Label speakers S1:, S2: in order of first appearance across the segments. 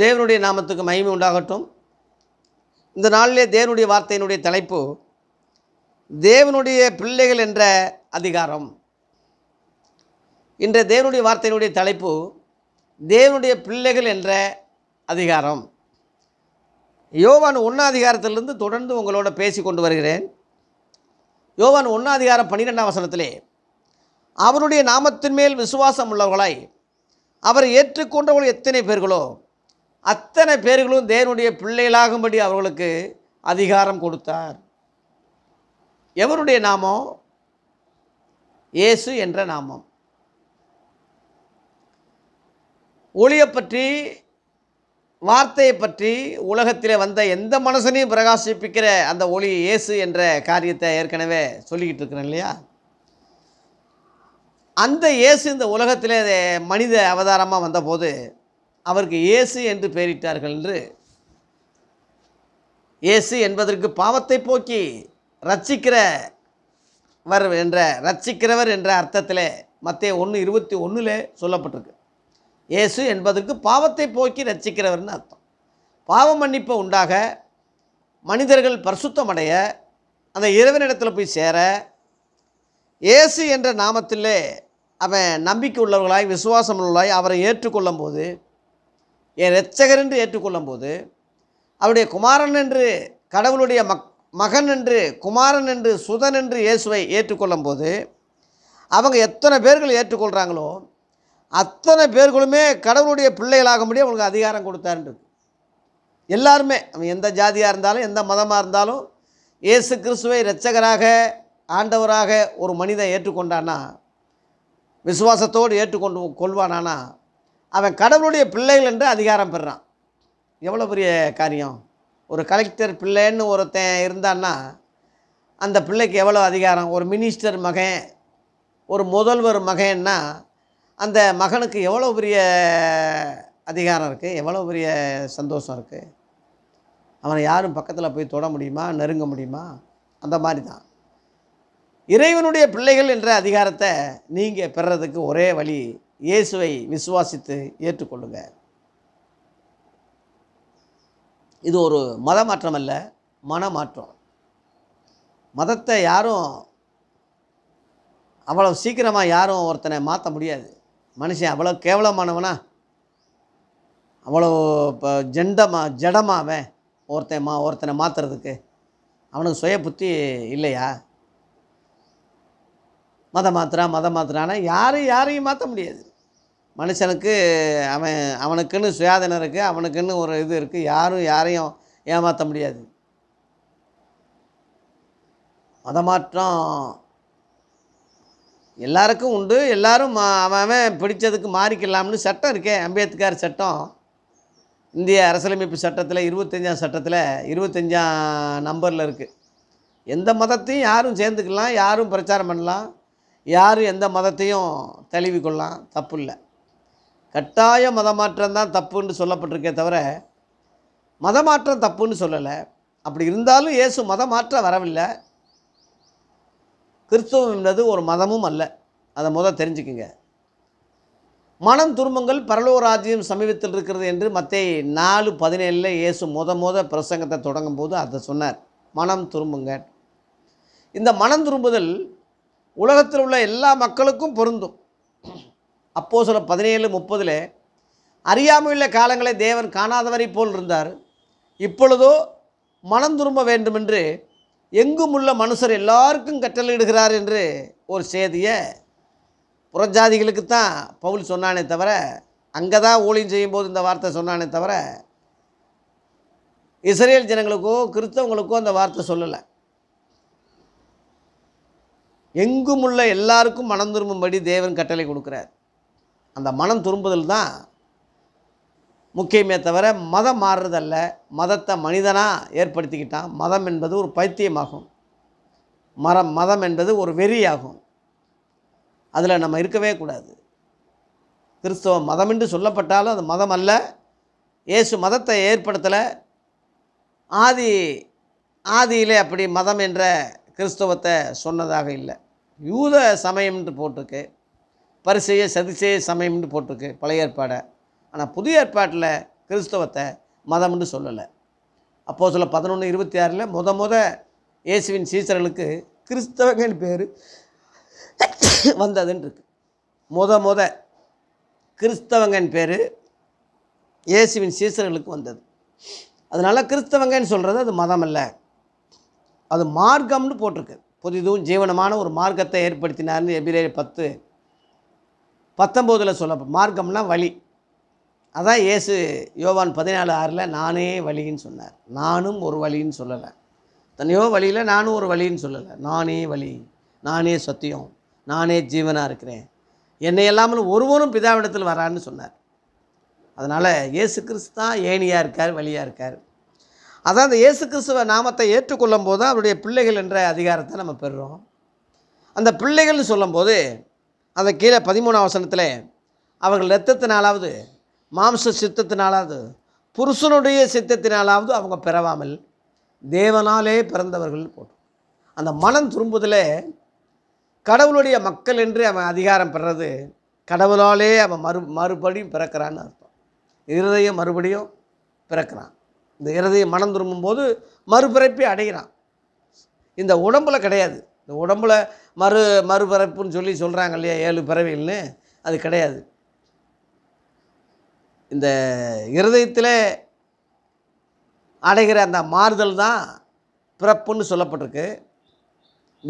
S1: தேவனுடைய நாமத்துக்கு மகிமை உண்டாகட்டும் இந்த நாளிலே தேவனுடைய வார்த்தையினுடைய தலைப்பு தேவனுடைய பிள்ளைகள் என்ற அதிகாரம் இன்றைய தேவனுடைய வார்த்தையினுடைய தலைப்பு தேவனுடைய பிள்ளைகள் என்ற அதிகாரம் யோவான் அதிகாரத்திலிருந்து தொடர்ந்து உங்களோட பேசி கொண்டு வருகிறேன் யோவான் அதிகாரம் பன்னிரெண்டாம் வசனத்திலே அவருடைய நாமத்தின் மேல் விசுவாசம் உள்ளவர்களாய் அவர் ஏற்றுக்கொண்டவர்கள் எத்தனை பேர்களோ அத்தனை பேர்களும் தேவனுடைய பிள்ளைகளாகும்படி அவர்களுக்கு அதிகாரம் கொடுத்தார் எவருடைய நாமம் இயேசு என்ற நாமம் ஒளியை பற்றி வார்த்தையை பற்றி உலகத்தில் வந்த எந்த மனசனையும் பிரகாசிப்பிக்கிற அந்த ஒளி இயேசு என்ற காரியத்தை ஏற்கனவே சொல்லிக்கிட்டு இருக்கிறேன் இல்லையா அந்த இயேசு இந்த உலகத்தில் மனித அவதாரமாக வந்தபோது அவருக்கு இயேசு என்று பெயரிட்டார்கள் என்று இயேசு என்பதற்கு பாவத்தை போக்கி ரட்சிக்கிறவர் என்ற ரட்சிக்கிறவர் என்ற அர்த்தத்தில் மற்ற ஒன்று இருபத்தி ஒன்றில் சொல்லப்பட்டிருக்கு இயேசு என்பதற்கு பாவத்தை போக்கி ரட்சிக்கிறவர்னு அர்த்தம் பாவ மன்னிப்பை உண்டாக மனிதர்கள் பரிசுத்தமடைய அந்த இறைவனிடத்தில் போய் சேர இயேசு என்ற நாமத்திலே அவன் நம்பிக்கை உள்ளவர்களாய் விசுவாசம் உள்ளவர்களாய் அவரை ஏற்றுக்கொள்ளும் போது என் ரச்சகர் என்று ஏற்றுக்கொள்ளும் போது அவருடைய குமாரன் என்று கடவுளுடைய மக் மகன் என்று குமாரன் என்று சுதன் என்று இயேசுவை ஏற்றுக்கொள்ளும் போது அவங்க எத்தனை பேர்கள் ஏற்றுக்கொள்கிறாங்களோ அத்தனை பேர்களுமே கடவுளுடைய பிள்ளைகளாக முடியும் அவங்களுக்கு அதிகாரம் கொடுத்தாருன்றது எல்லாருமே அவன் எந்த ஜாதியாக இருந்தாலும் எந்த மதமாக இருந்தாலும் இயேசு கிறிஸ்துவை இரட்சகராக ஆண்டவராக ஒரு மனிதன் ஏற்றுக்கொண்டானா விசுவாசத்தோடு ஏற்றுக்கொண்டு கொள்வானானா அவன் கடவுளுடைய பிள்ளைகள் என்று அதிகாரம் பெறான் எவ்வளோ பெரிய காரியம் ஒரு கலெக்டர் பிள்ளைன்னு ஒருத்தன் இருந்தான்னா அந்த பிள்ளைக்கு எவ்வளோ அதிகாரம் ஒரு மினிஸ்டர் மகன் ஒரு முதல்வர் மகன்னா அந்த மகனுக்கு எவ்வளோ பெரிய அதிகாரம் இருக்குது எவ்வளோ பெரிய சந்தோஷம் இருக்குது அவனை யாரும் பக்கத்தில் போய் தொட முடியுமா நெருங்க முடியுமா அந்த மாதிரி தான் இறைவனுடைய பிள்ளைகள் என்ற அதிகாரத்தை நீங்கள் பெறதுக்கு ஒரே வழி இயேசுவை விசுவாசித்து ஏற்றுக்கொள்ளுங்க இது ஒரு மத மாற்றம் அல்ல மனமாற்றம் மதத்தை யாரும் அவ்வளோ சீக்கிரமாக யாரும் ஒருத்தனை மாற்ற முடியாது மனுஷன் அவ்வளோ கேவலமானவனா அவ்வளோ இப்போ ஜெண்டமாக ஜடமாவன் ஒருத்தன் மா ஒருத்தனை மாற்றுறதுக்கு அவனுக்கு சுய புத்தி இல்லையா மதம் மாத்திரா மதம் மாத்திரான்னா யாரும் யாரையும் மாற்ற முடியாது மனுஷனுக்கு அவன் அவனுக்குன்னு சுயாதீனம் இருக்குது அவனுக்குன்னு ஒரு இது இருக்குது யாரும் யாரையும் ஏமாற்ற முடியாது மதமாற்றம் எல்லாருக்கும் உண்டு எல்லாரும் அவன் பிடித்ததுக்கு மாறிக்கலாம்னு சட்டம் இருக்கே அம்பேத்கர் சட்டம் இந்திய அரசியலமைப்பு சட்டத்தில் இருபத்தஞ்சாம் சட்டத்தில் இருபத்தஞ்சாம் நம்பரில் இருக்குது எந்த மதத்தையும் யாரும் சேர்ந்துக்கலாம் யாரும் பிரச்சாரம் பண்ணலாம் யாரும் எந்த மதத்தையும் தழுவிக்கொள்ளலாம் தப்பு இல்லை கட்டாய மதமாற்றம் தான் தப்புன்னு சொல்லப்பட்டிருக்கே தவிர மதமாற்றம் தப்புன்னு சொல்லலை அப்படி இருந்தாலும் இயேசு மதமாற்ற வரவில்லை கிறிஸ்துவம் என்பது ஒரு மதமும் அல்ல அதை முதல் தெரிஞ்சுக்குங்க மனம் துரும்பங்கள் பரலோராஜ்யம் சமீபத்தில் இருக்கிறது என்று மற்ற நாலு பதினேழில் இயேசு முத முத பிரசங்கத்தை தொடங்கும் போது அதை சொன்னார் மனம் துரும்புங்க இந்த மனம் துரும்புதல் உலகத்தில் உள்ள எல்லா மக்களுக்கும் பொருந்தும் அப்போ சொல்ல பதினேழு முப்பதில் அறியாமையுள்ள காலங்களை தேவன் காணாதவரை போல் இருந்தார் இப்பொழுதோ மனம் திரும்ப வேண்டுமென்று எங்கும் உள்ள மனுஷர் எல்லாருக்கும் கட்டளையிடுகிறார் என்று ஒரு செய்தியை புறஜாதிகளுக்கு தான் பவுல் சொன்னானே தவிர அங்கே தான் ஊழியம் செய்யும்போது இந்த வார்த்தை சொன்னானே தவிர இஸ்ரேல் ஜனங்களுக்கோ கிறிஸ்தவங்களுக்கோ அந்த வார்த்தை சொல்லலை எங்கும் உள்ள எல்லாருக்கும் மனம் திரும்பும்படி தேவன் கட்டளை கொடுக்குறார் அந்த மனம் திரும்புதல் தான் முக்கியமே தவிர மதம் மாறுறதல்ல மதத்தை மனிதனாக ஏற்படுத்திக்கிட்டான் மதம் என்பது ஒரு பைத்தியமாகும் மரம் மதம் என்பது ஒரு வெறியாகும் அதில் நம்ம இருக்கவே கூடாது கிறிஸ்தவ மதம் என்று சொல்லப்பட்டாலும் அது மதம் அல்ல இயேசு மதத்தை ஏற்படுத்தலை ஆதி ஆதியிலே அப்படி மதம் என்ற கிறிஸ்தவத்தை சொன்னதாக இல்லை யூத சமயம்ன்ட்டு போட்டிருக்கு பரிசைய சதிசைய சமயம்னு போட்டிருக்கு பழைய ஏற்பாடை ஆனால் புதிய ஏற்பாட்டில் கிறிஸ்தவத்தை மதம்னு சொல்லலை அப்போ சொல்ல பதினொன்று இருபத்தி ஆறில் முத முத இயேசுவின் சீசர்களுக்கு கிறிஸ்தவங்கள் பேர் வந்ததுன்னு இருக்கு முத முத கிறிஸ்தவங்கன் பேர் இயேசுவின் சீசர்களுக்கு வந்தது அதனால் கிறிஸ்தவங்கன்னு சொல்கிறது அது மதம் இல்லை அது மார்க்கம்னு போட்டிருக்கு புதிதும் ஜீவனமான ஒரு மார்க்கத்தை ஏற்படுத்தினார்னு எபிரேரி பத்து பத்தொம்போதில் சொல்ல மார்க்கம்னா வழி அதான் இயேசு யோவான் பதினாலு ஆறில் நானே வழின்னு சொன்னார் நானும் ஒரு வழின்னு சொல்லலை தனியோ வழியில் நானும் ஒரு வழின்னு சொல்லலை நானே வழி நானே சத்தியம் நானே ஜீவனாக இருக்கிறேன் என்னை இல்லாமல் ஒருவரும் பிதாவிடத்தில் வரான்னு சொன்னார் அதனால் இயேசு கிறிஸ்து தான் ஏனியாக இருக்கார் வழியாக இருக்கார் அதான் அந்த இயேசு கிறிஸ்துவ நாமத்தை ஏற்றுக்கொள்ளும் போது தான் அவருடைய பிள்ளைகள் என்ற அதிகாரத்தை நம்ம பெறுறோம் அந்த பிள்ளைகள்னு சொல்லும்போது அந்த கீழே பதிமூணாம் வசனத்தில் அவர்கள் இரத்தத்தினாலாவது மாம்ச சித்தத்தினாலாவது புருஷனுடைய சித்தத்தினாலாவது அவங்க பிறவாமல் தேவனாலே பிறந்தவர்கள் போட்டோம் அந்த மனம் துரும்புதல் கடவுளுடைய மக்கள் என்று அவன் அதிகாரம் பெறது கடவுளாலே அவன் மறு மறுபடியும் பிறக்கிறான்னு அர்த்தம் இருதயம் மறுபடியும் பிறக்கிறான் இந்த இருதயம் மனம் திரும்பும்போது மறுபிறப்பி அடைகிறான் இந்த உடம்பில் கிடையாது இந்த உடம்பில் மறு மறுபிறப்புன்னு சொல்லி சொல்கிறாங்க இல்லையா ஏழு பறவைகள்னு அது கிடையாது இந்த இருதயத்தில் அடைகிற அந்த மாறுதல் தான் பிறப்புன்னு சொல்லப்பட்டிருக்கு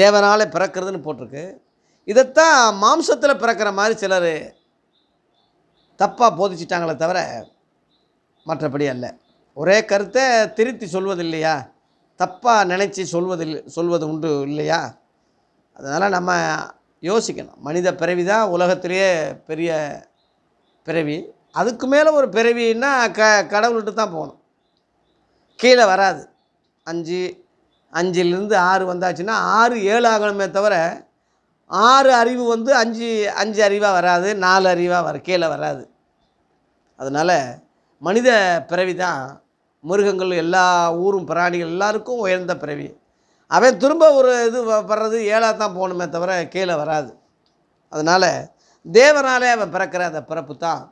S1: தேவனால் பிறக்கிறதுன்னு போட்டிருக்கு இதைத்தான் மாம்சத்தில் பிறக்கிற மாதிரி சிலர் தப்பாக போதிச்சிட்டாங்களே தவிர மற்றபடி அல்ல ஒரே கருத்தை திருத்தி சொல்வதில்லையா தப்பாக நினச்சி சொல்வதில் சொல்வது உண்டு இல்லையா அதனால் நம்ம யோசிக்கணும் மனித பிறவி தான் உலகத்திலேயே பெரிய பிறவி அதுக்கு மேலே ஒரு பிறவின்னா க கடவுள்கிட்ட தான் போகணும் கீழே வராது அஞ்சு அஞ்சிலிருந்து ஆறு வந்தாச்சுன்னா ஆறு ஏழு ஆகணுமே தவிர ஆறு அறிவு வந்து அஞ்சு அஞ்சு அறிவாக வராது நாலு அறிவாக வர கீழே வராது அதனால் மனித பிறவி தான் மிருகங்கள் எல்லா ஊரும் பிராணிகள் எல்லாருக்கும் உயர்ந்த பிறவி அவன் திரும்ப ஒரு இது வர்றது ஏழாக தான் போகணுமே தவிர கீழே வராது அதனால் தேவனாலே அவன் பிறக்கிற அந்த பிறப்பு தான்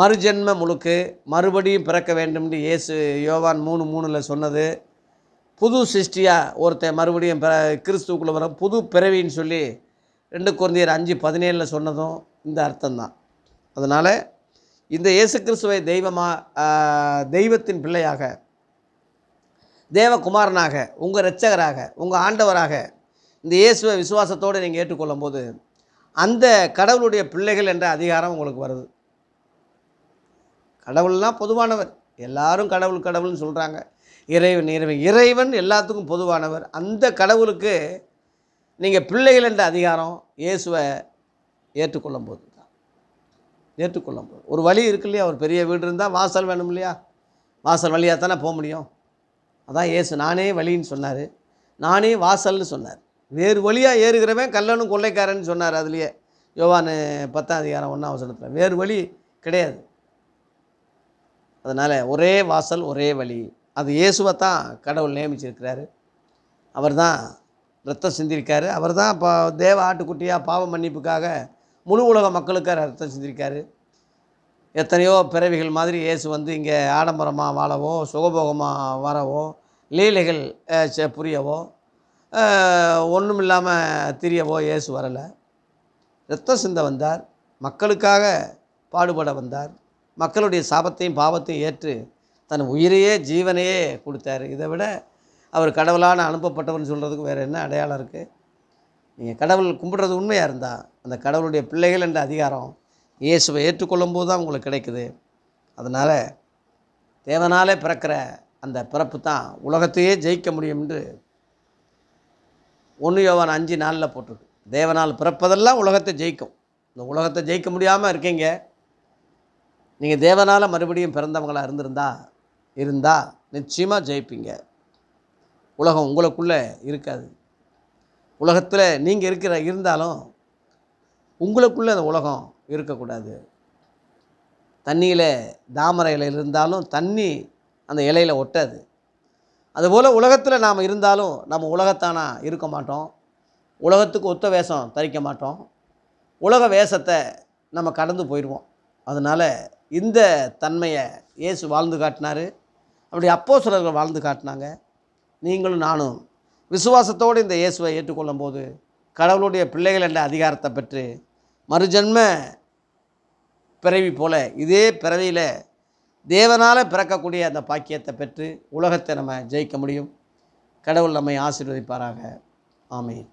S1: மறுஜென்ம முழுக்கு மறுபடியும் பிறக்க வேண்டும்னு இயேசு யோவான் மூணு மூணில் சொன்னது புது சிருஷ்டியாக ஒருத்தன் மறுபடியும் பிற கிறிஸ்துக்குள்ளே வர புது பிறவின்னு சொல்லி ரெண்டு குழந்தையர் அஞ்சு பதினேழில் சொன்னதும் இந்த அர்த்தம்தான் அதனால் இந்த இயேசு கிறிஸ்துவை தெய்வமாக தெய்வத்தின் பிள்ளையாக தேவகுமாரனாக உங்கள் இரட்சகராக உங்கள் ஆண்டவராக இந்த இயேசுவை விசுவாசத்தோடு நீங்கள் ஏற்றுக்கொள்ளும் போது அந்த கடவுளுடைய பிள்ளைகள் என்ற அதிகாரம் உங்களுக்கு வருது கடவுள்னால் பொதுவானவர் எல்லாரும் கடவுள் கடவுள்னு சொல்கிறாங்க இறைவன் இறைவன் இறைவன் எல்லாத்துக்கும் பொதுவானவர் அந்த கடவுளுக்கு நீங்கள் பிள்ளைகள் என்ற அதிகாரம் இயேசுவை ஏற்றுக்கொள்ளும் போது தான் ஏற்றுக்கொள்ளும் போது ஒரு வழி இருக்கு இல்லையா ஒரு பெரிய வீடு இருந்தால் வாசல் வேணும் இல்லையா வாசல் வழியாக தானே போக முடியும் அதான் ஏசு நானே வழின்னு சொன்னார் நானே வாசல்னு சொன்னார் வேறு வழியாக ஏறுகிறவன் கல்லனும் கொள்ளைக்காரன்னு சொன்னார் அதுலேயே யோவான் பத்தாம் அதிகாரம் ஒன்றாம் வசனத்தில் வேறு வழி கிடையாது அதனால் ஒரே வாசல் ஒரே வழி அது இயேசுவை தான் கடவுள் நியமிச்சிருக்கிறாரு அவர் தான் ரத்தம் சிந்திருக்காரு அவர் தான் இப்போ தேவ ஆட்டுக்குட்டியாக பாவ மன்னிப்புக்காக முழு உலக மக்களுக்காக ரத்தம் சிந்திருக்காரு எத்தனையோ பிறவிகள் மாதிரி இயேசு வந்து இங்கே ஆடம்பரமாக வாழவோ சுகபோகமாக வரவோ லீலைகள் புரியவோ ஒன்றும் இல்லாமல் திரியவோ இயேசு வரலை இரத்த சிந்த வந்தார் மக்களுக்காக பாடுபட வந்தார் மக்களுடைய சாபத்தையும் பாவத்தையும் ஏற்று தன் உயிரையே ஜீவனையே கொடுத்தார் இதை விட அவர் கடவுளான அனுப்பப்பட்டவர்னு சொல்கிறதுக்கு வேறு என்ன அடையாளம் இருக்குது நீங்கள் கடவுள் கும்பிட்றது உண்மையாக இருந்தால் அந்த கடவுளுடைய பிள்ளைகள் என்ற அதிகாரம் இயேசுவை ஏற்றுக்கொள்ளும் போது தான் உங்களுக்கு கிடைக்குது அதனால் தேவனாலே பிறக்கிற அந்த பிறப்பு தான் உலகத்தையே ஜெயிக்க முடியும் என்று ஒன்று யோவான் அஞ்சு நாளில் போட்டிருக்கு தேவனால் பிறப்பதெல்லாம் உலகத்தை ஜெயிக்கும் இந்த உலகத்தை ஜெயிக்க முடியாமல் இருக்கீங்க நீங்கள் தேவனால் மறுபடியும் பிறந்தவங்களாக இருந்திருந்தா இருந்தால் நிச்சயமாக ஜெயிப்பீங்க உலகம் உங்களுக்குள்ளே இருக்காது உலகத்தில் நீங்கள் இருக்கிற இருந்தாலும் உங்களுக்குள்ளே அந்த உலகம் இருக்கக்கூடாது தண்ணியில் தாமரை இலையில் இருந்தாலும் தண்ணி அந்த இலையில் ஒட்டாது அதுபோல் உலகத்தில் நாம் இருந்தாலும் நம்ம உலகத்தானா இருக்க மாட்டோம் உலகத்துக்கு ஒத்த வேஷம் தரிக்க மாட்டோம் உலக வேஷத்தை நம்ம கடந்து போயிடுவோம் அதனால் இந்த தன்மையை இயேசு வாழ்ந்து காட்டினார் அப்படி அப்போ சிலர்கள் வாழ்ந்து காட்டினாங்க நீங்களும் நானும் விசுவாசத்தோடு இந்த இயேசுவை ஏற்றுக்கொள்ளும் போது கடவுளுடைய பிள்ளைகள் என்ற அதிகாரத்தை பெற்று மறுஜன்ம பிறவி போல இதே பிறவியில் தேவனால் பிறக்கக்கூடிய அந்த பாக்கியத்தை பெற்று உலகத்தை நம்ம ஜெயிக்க முடியும் கடவுள் நம்மை ஆசீர்வதிப்பாராக ஆமேன்